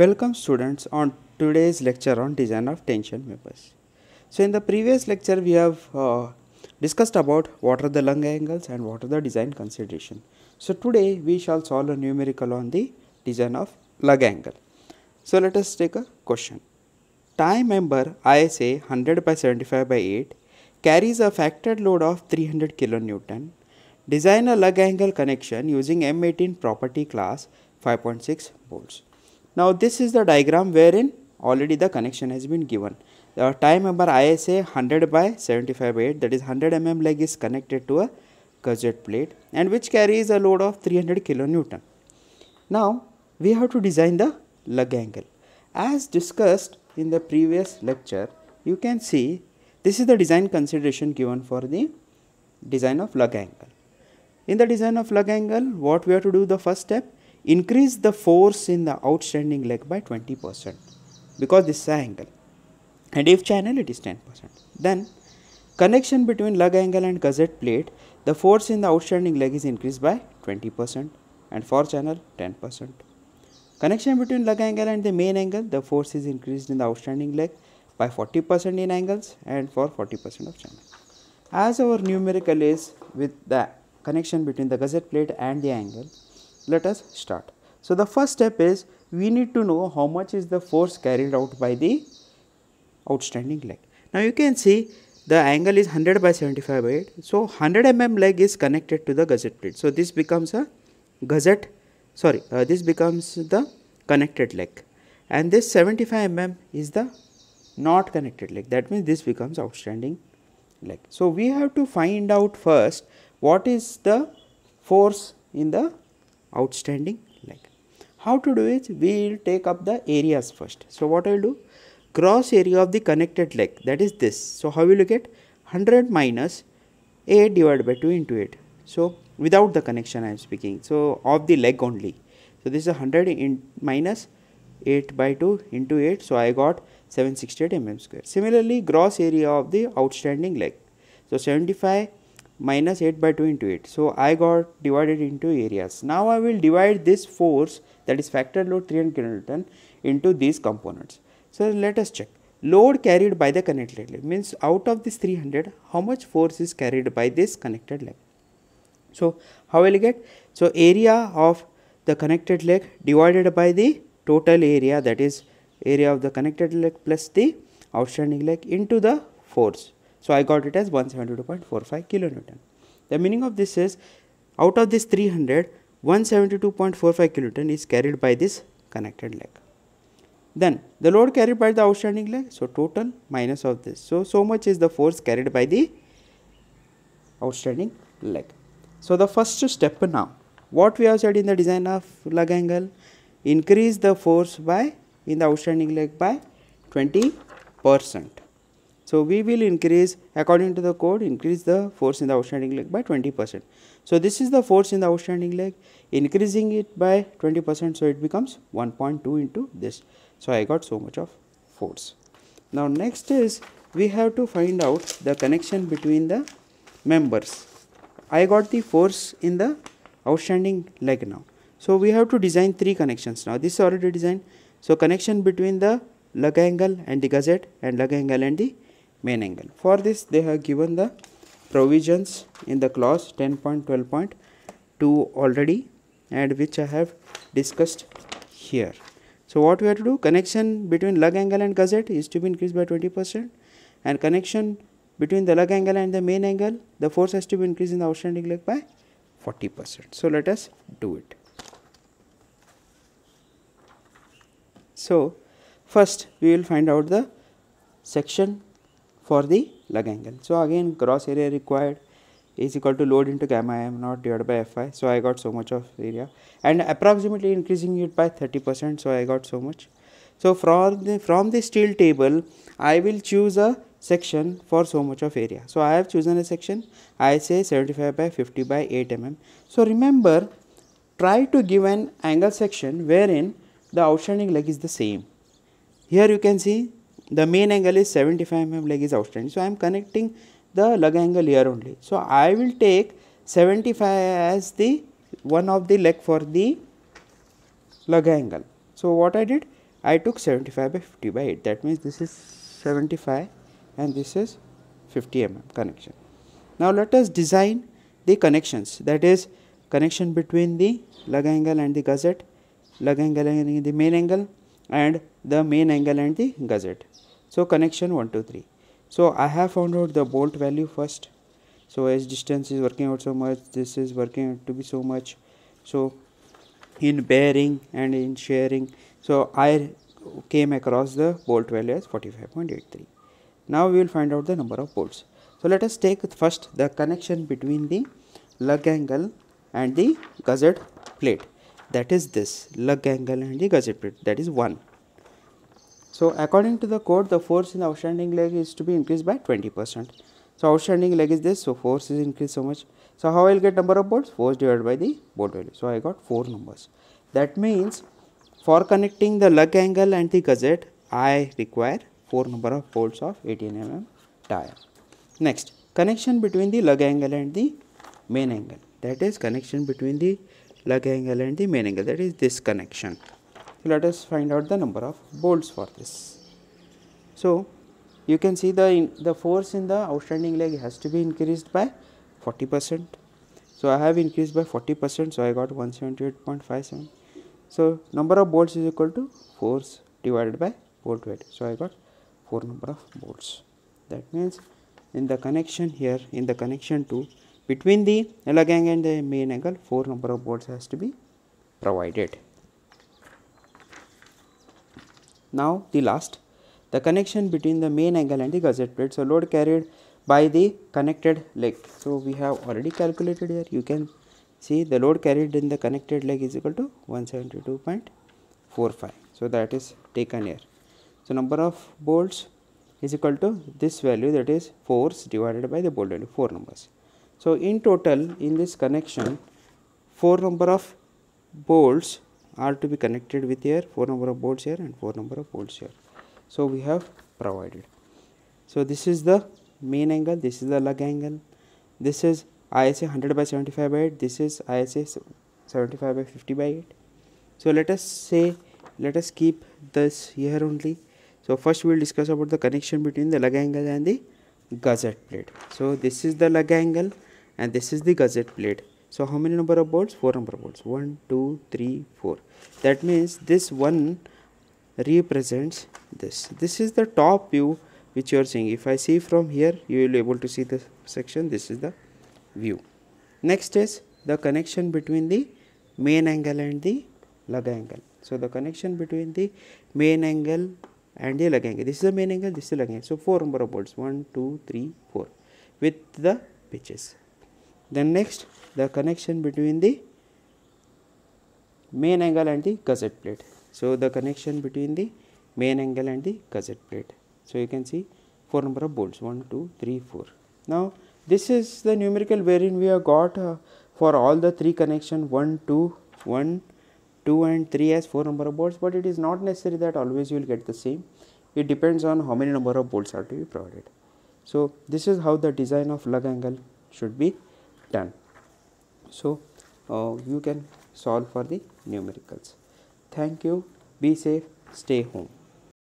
Welcome students on today's lecture on design of tension members. So in the previous lecture we have uh, discussed about what are the lung angles and what are the design consideration. So today we shall solve a numerical on the design of lung angle. So let us take a question. Tie member ISA 100 by 75 by 8 carries a factored load of 300 kilonewton. Design a lug angle connection using M18 property class 5.6 volts. Now this is the diagram wherein already the connection has been given. The time member ISA 100 by 75 8 that is 100 mm leg is connected to a gusset plate and which carries a load of 300 kilonewton. Now we have to design the lug angle. As discussed in the previous lecture you can see this is the design consideration given for the design of lug angle. In the design of lug angle what we have to do the first step increase the force in the outstanding leg by 20% because this is angle and if channel it is 10% then connection between lug angle and gusset plate the force in the outstanding leg is increased by 20% and for channel 10% connection between lug angle and the main angle the force is increased in the outstanding leg by 40% in angles and for 40% of channel as our numerical is with the connection between the gusset plate and the angle let us start. So, the first step is we need to know how much is the force carried out by the outstanding leg. Now, you can see the angle is 100 by 75 by 8. So, 100 mm leg is connected to the gusset plate. So, this becomes a gusset, sorry, uh, this becomes the connected leg and this 75 mm is the not connected leg. That means this becomes outstanding leg. So, we have to find out first what is the force in the outstanding leg. How to do it? We will take up the areas first. So what I will do? Cross area of the connected leg that is this. So how will you get? 100 minus 8 divided by 2 into 8. So without the connection I am speaking. So of the leg only. So this is 100 in minus 8 by 2 into 8. So I got 768 mm square. Similarly gross area of the outstanding leg. So 75 minus 8 by 2 into 8 so I got divided into areas now I will divide this force that is factor load 300 kilonewton into these components so let us check load carried by the connected leg means out of this 300 how much force is carried by this connected leg so how will you get so area of the connected leg divided by the total area that is area of the connected leg plus the outstanding leg into the force so I got it as 172.45 kilonewton. The meaning of this is out of this 300, 172.45 kilonewton is carried by this connected leg. Then the load carried by the outstanding leg, so total minus of this. So, so much is the force carried by the outstanding leg. So, the first step now, what we have said in the design of leg angle, increase the force by in the outstanding leg by 20 percent. So we will increase according to the code increase the force in the outstanding leg by 20%. So this is the force in the outstanding leg increasing it by 20% so it becomes 1.2 into this. So I got so much of force. Now next is we have to find out the connection between the members. I got the force in the outstanding leg now. So we have to design three connections now. This is already designed. So connection between the lug angle and the gusset and lug angle and the main angle. For this they have given the provisions in the clause 10.12.2 already and which I have discussed here. So what we have to do connection between lug angle and gusset is to be increased by 20% and connection between the lug angle and the main angle the force has to be increased in the outstanding leg by 40%. So let us do it. So first we will find out the section for the lug angle. So again cross area required is equal to load into gamma m naught divided by fi. So I got so much of area and approximately increasing it by 30%. So I got so much. So from the, from the steel table, I will choose a section for so much of area. So I have chosen a section. I say 75 by 50 by 8 mm. So remember, try to give an angle section wherein the outstanding leg is the same. Here you can see the main angle is 75 mm leg is outstanding so I am connecting the lug angle here only so I will take 75 as the one of the leg for the lug angle so what I did I took 75 by 50 by 8 that means this is 75 and this is 50 mm connection now let us design the connections that is connection between the lug angle and the gusset lug angle and the main angle and the main angle and the gusset. So connection 1 2, 3. So I have found out the bolt value first. So as distance is working out so much, this is working out to be so much. So in bearing and in sharing, so I came across the bolt value as 45.83. Now we will find out the number of bolts. So let us take first the connection between the lug angle and the gusset plate that is this lug angle and the gusset that is 1. So according to the code the force in the outstanding leg is to be increased by 20%. So outstanding leg is this so force is increased so much. So how I will get number of bolts? Force divided by the bolt value. So I got 4 numbers. That means for connecting the lug angle and the gusset I require 4 number of bolts of 18 mm tire. Next connection between the lug angle and the main angle that is connection between the lag angle and the main angle that is this connection let us find out the number of bolts for this so you can see the in, the force in the outstanding leg has to be increased by 40 percent so I have increased by 40 percent so I got 178.57 so number of bolts is equal to force divided by bolt weight so I got 4 number of bolts that means in the connection here in the connection 2 between the L angle and the main angle 4 number of bolts has to be provided. Now the last the connection between the main angle and the gusset plate. So load carried by the connected leg. So we have already calculated here you can see the load carried in the connected leg is equal to 172.45. So that is taken here. So number of bolts is equal to this value that is force divided by the bolt value 4 numbers. So, in total in this connection 4 number of bolts are to be connected with here 4 number of bolts here and 4 number of bolts here. So, we have provided. So, this is the main angle, this is the lug angle, this is ISA 100 by 75 by 8, this is ISA 75 by 50 by 8. So, let us say let us keep this here only. So, first we will discuss about the connection between the lug angle and the gusset plate. So, this is the lug angle and this is the gusset plate so how many number of bolts four number of bolts one two three four that means this one represents this this is the top view which you are seeing if i see from here you will be able to see the section this is the view next is the connection between the main angle and the lug angle so the connection between the main angle and the lug angle this is the main angle this is the lug angle so four number of bolts one two three four with the pitches then next the connection between the main angle and the gusset plate so the connection between the main angle and the gusset plate so you can see four number of bolts 1 2 3 4 now this is the numerical wherein we have got uh, for all the three connection 1 2 1 2 and 3 as 4 number of bolts but it is not necessary that always you will get the same it depends on how many number of bolts are to be provided so this is how the design of lug angle should be done. So, uh, you can solve for the numericals. Thank you. Be safe. Stay home.